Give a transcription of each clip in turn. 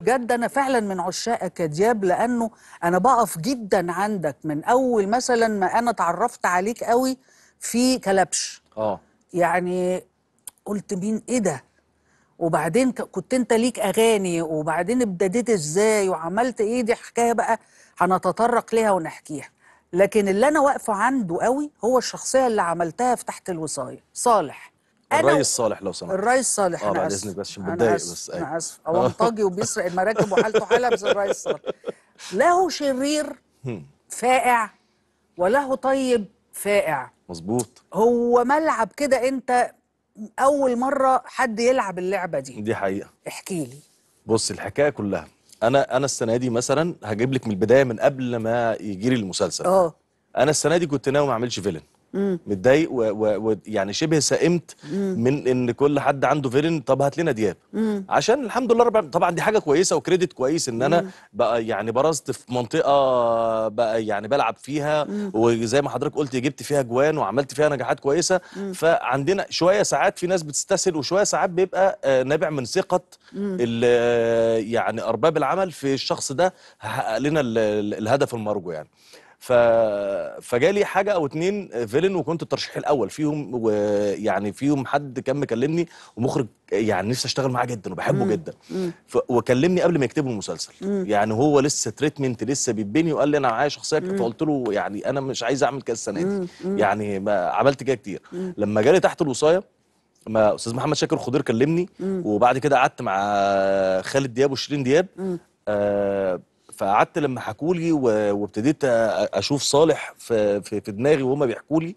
بجد انا فعلا من عشاقك يا دياب لانه انا بقف جدا عندك من اول مثلا ما انا اتعرفت عليك قوي في كلبش اه يعني قلت مين ايه ده وبعدين كنت انت ليك اغاني وبعدين ابتديت ازاي وعملت ايه دي حكايه بقى هنتطرق ليها ونحكيها لكن اللي انا واقفه عنده قوي هو الشخصيه اللي عملتها في تحت الوصايه صالح الراي الصالح لو سمحت الراي الصالح اه بعد اذنك بس عشان بتضايق بس انا أيوه. اسف هو طاجي وبيسرق المراكب وحالته حاله بس الراي الصالح له شرير فائع وله طيب فائع مظبوط هو ملعب كده انت اول مره حد يلعب اللعبه دي دي حقيقه احكي لي بص الحكايه كلها انا انا السنه دي مثلا هجيب لك من البدايه من قبل ما لي المسلسل اه انا السنه دي كنت ناوي ما اعملش فيلن متضايق ويعني شبه سئمت من ان كل حد عنده فيرن طب هات لنا دياب عشان الحمد لله رب طبعا دي حاجه كويسه وكريدت كويس ان انا بقى يعني برزت في منطقه بقى يعني بلعب فيها وزي ما حضرتك قلت جبت فيها جوان وعملت فيها نجاحات كويسه فعندنا شويه ساعات في ناس بتستسهل وشويه ساعات بيبقى آه، نابع من ثقه آه، يعني ارباب العمل في الشخص ده حقق لنا الهدف المرجو يعني ف... فجالي حاجه او اتنين فيلن وكنت الترشيح الاول فيهم ويعني فيهم حد كان مكلمني ومخرج يعني نفسي اشتغل معاه جدا وبحبه مم. جدا ف... وكلمني قبل ما يكتبوا المسلسل مم. يعني هو لسه تريتمنت لسه بيتبني وقال لي انا معايا شخصيه فقلت له يعني انا مش عايز اعمل كده السنه دي يعني ما عملت كده كتير مم. لما جالي تحت الوصايه ما استاذ محمد شاكر خضير كلمني مم. وبعد كده قعدت مع خالد دياب وشيرين دياب آه فقعدت لما حكوا لي وابتديت اشوف صالح في في, في دماغي وهما بيحكوا لي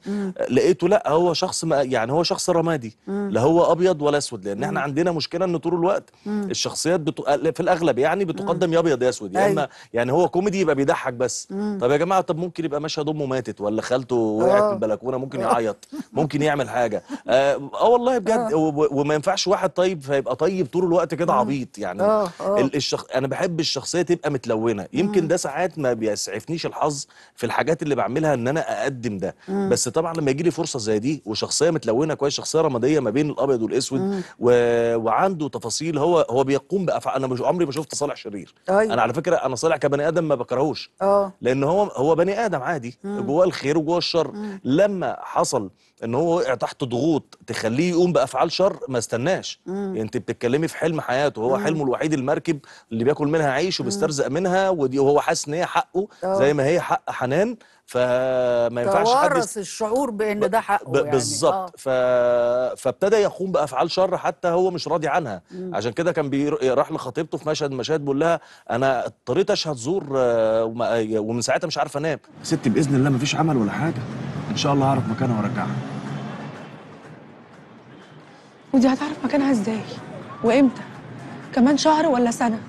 لقيته لا هو شخص ما يعني هو شخص رمادي لا هو ابيض ولا اسود لان احنا عندنا مشكله ان طول الوقت الشخصيات بتو... في الاغلب يعني بتقدم يا ابيض يا اسود يا اما أيوه. يعني هو كوميدي يبقى بيضحك بس طب يا جماعه طب ممكن يبقى مشهد امه ماتت ولا خالته وقعت من آه. البلكونه ممكن آه. يعيط ممكن يعمل حاجه اه, آه والله بجد وما ينفعش واحد طيب فيبقى طيب طول الوقت كده عبيط يعني الشخ... انا بحب الشخصيه تبقى متلونه مكونه يمكن ده ساعات ما بيسعفنيش الحظ في الحاجات اللي بعملها ان انا اقدم ده مم. بس طبعا لما يجي لي فرصه زي دي وشخصيه متلونه كويس شخصيه رماديه ما بين الابيض والاسود و... وعنده تفاصيل هو هو بيقوم بافعال انا مش عمري ما شفت صالح شرير أيوة. انا على فكره انا صالح كبني ادم ما بكرهوش أوه. لان هو هو بني ادم عادي جواه الخير وجواه الشر مم. لما حصل ان هو وقع تحت ضغوط تخليه يقوم بافعال شر ما استناش يعني انت بتتكلمي في حلم حياته هو مم. حلمه الوحيد المركب اللي بياكل منها عيش وبيسترزق منها ودي وهو حاسس ان هي حقه زي آه. ما هي حق حنان فما ينفعش حد تورث الشعور بان ده حقه يعني بالظبط آه. ف... فابتدى يقوم بافعال شر حتى هو مش راضي عنها مم. عشان كده كان راح لخطيبته في مشهد مشاهد بيقول لها انا اضطريت اشهد زور آه، ومن ساعتها مش عارفه انام ستي باذن الله ما فيش عمل ولا حاجه ان شاء الله هعرف مكانها وارجعها ودي هتعرف مكانها ازاي وامتى كمان شهر ولا سنه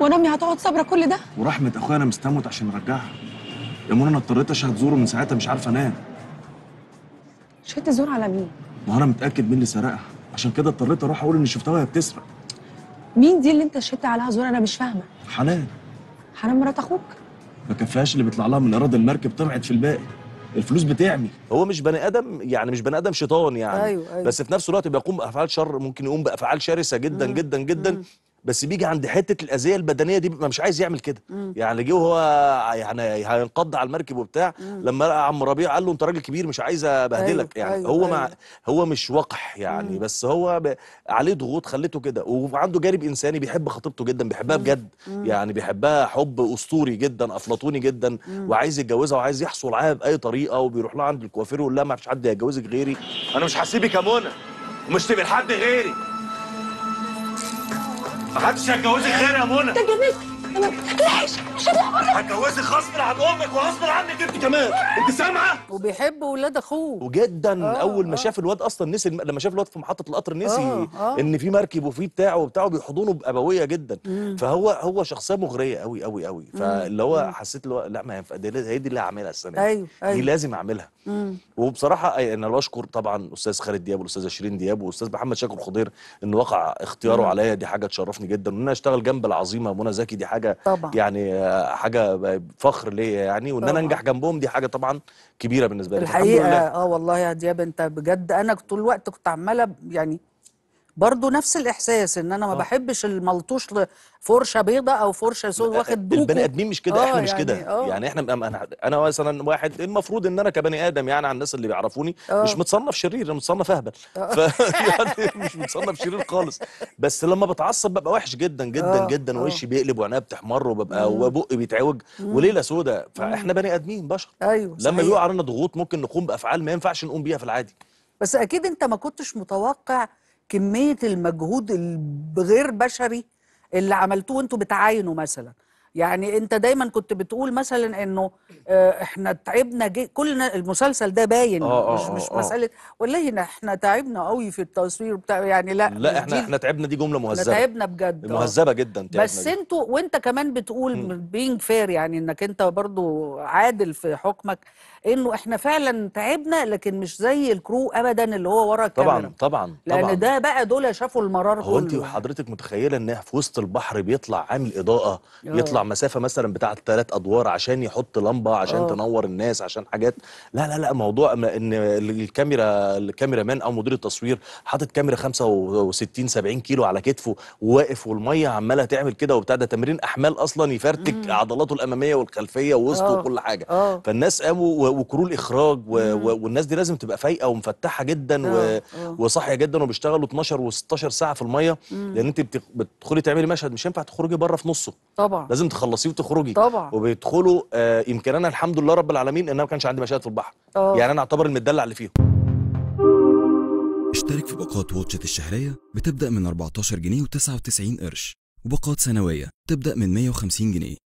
وانا امي هتقعد صابره كل ده ورحمه اخويا انا مستموت عشان ارجعها يا منى انا اضطريت اشهد زوره من ساعتها مش عارفه انام شهدت زور على مين ما انا متاكد مين اللي سرقها عشان كده اضطريت اروح اقول اني شفتها وهي بتسرق مين دي اللي انت شهدت عليها زور انا مش فاهمه حنان حنان مرات اخوك ما كفاش اللي بيطلع لها من ايراد المركب طمعت في الباقي الفلوس بتعمي هو مش بني ادم يعني مش بني ادم شيطان يعني أيوة أيوة. بس في نفس الوقت بيقوم بافعال شر ممكن يقوم بافعال شرسه جدا مم. جدا جدا مم. بس بيجي عند حته الاذيه البدنيه دي بيبقى مش عايز يعمل كده مم. يعني جه وهو يعني هينقض على المركب وبتاع مم. لما لقى عم ربيع قال له انت راجل كبير مش عايز ابهدلك أيوه. يعني أيوه. هو أيوه. مع هو مش وقح يعني مم. بس هو ب... عليه ضغوط خليته كده وعنده جانب انساني بيحب خطيبته جدا بيحبها مم. بجد مم. يعني بيحبها حب اسطوري جدا افلاطوني جدا مم. وعايز يتجوزها وعايز يحصل عليها باي طريقه وبيروح لها عند الكوافير ويقول لها ما فيش حد هيتجوزك غيري انا مش هسيبك يا منى ومش تبقى لحد غيري محدش هيتجوزك خير يا منى تتجوزك تلحش مش هتروح هتجوزك غصب عن امك وغصب عنك انت كمان انت سامعه وبيحب ولاد اخوه وجدا آه اول ما آه. شاف الواد اصلا نسي لما شاف الواد في محطه القطر نسي آه آه. ان في مركب وفي بتاع وبتاعه بيحضنه بابويه جدا مم. فهو هو شخصيه مغريه قوي قوي قوي فاللي هو حسيت اللي هو لا ما هي دي اللي هعملها السنه دي أيوه. أيوه. دي لازم اعملها مم. وبصراحه انا بشكر طبعا استاذ خالد دياب والاستاذه شيرين دياب والاستاذ محمد شاكر خضير ان وقع اختياره عليا دي حاجه تشرفني جدا وان انا اشتغل جنب العظيمه منى زكي دي حاجه حاجه طبعا. يعني آه، حاجه فخر ليا يعني وان انا انجح جنبهم دي حاجه طبعا كبيره بالنسبه لي الحقيقه اه والله يا دياب انت بجد انا طول الوقت كنت عماله يعني برضه نفس الاحساس ان انا ما آه. بحبش الملطوش فرشه بيضة او فرشه سود واخد دوكو البني ادمين مش كده احنا يعني مش كده يعني, آه. يعني احنا انا انا مثلا واحد المفروض ان انا كبني ادم يعني على الناس اللي بيعرفوني أوه. مش متصنف شرير انا متصنف اهبل ف يعني مش متصنف شرير خالص بس لما بتعصب ببقى وحش جدا جدا أوه. جدا ووشي بيقلب وعينيا بتحمر وببقى وبقي بيتعوج وليله سودة فاحنا بني ادمين بشر ايوه لما بيقع علينا ضغوط ممكن نقوم بافعال ما ينفعش نقوم بيها في العادي بس اكيد انت ما كنتش متوقع كميه المجهود الغير بشري اللي عملتوه انتوا بتعاينوا مثلا يعني انت دايما كنت بتقول مثلا انه آه، احنا تعبنا كلنا المسلسل ده باين آه, آه، مش آه مش آه مساله والله احنا تعبنا قوي في التصوير بتاع يعني لا لا احنا احنا تعبنا دي جمله مهذبه تعبنا بجد آه. مهذبه جدا تعبنا بس انتوا وانت كمان بتقول بينج فير يعني انك انت برضو عادل في حكمك انه احنا فعلا تعبنا لكن مش زي الكرو ابدا اللي هو ورا الكاميرا طبعا طبعا لان طبعًا. ده بقى دول شافوا المرار هو انت حضرتك متخيله ان في وسط البحر بيطلع عامل اضاءه يطلع مسافه مثلا بتاعه ثلاث ادوار عشان يحط لمبه عشان أوه. تنور الناس عشان حاجات لا لا لا موضوع ان الكاميرا الكاميرا مان او مدير التصوير حاطط كاميرا 65 70 كيلو على كتفه وواقف والميه عماله تعمل كده وبتاع ده تمرين احمال اصلا يفرتك مم. عضلاته الاماميه والخلفيه ووسطه آه. وكل حاجه أوه. فالناس قاموا وكرو الاخراج والناس دي لازم تبقى فايقه ومفتحه جدا و... آه. آه. وصاحيه جدا وبيشتغلوا 12 و16 ساعه في الميه مم. لان انت بتدخلي تعملي مشهد مش هينفع تخرجي بره في نصه طبعا لازم تخلصيه وتخرجي طبعا وبيدخلوا آه يمكن انا الحمد لله رب العالمين ان انا ما كانش عندي مشاهد في البحر أوه. يعني انا اعتبر المدلع اللي فيهم اشترك في باقات واتشت الشهريه بتبدا من 14 جنيه و99 قرش وباقات سنويه تبدا من 150 جنيه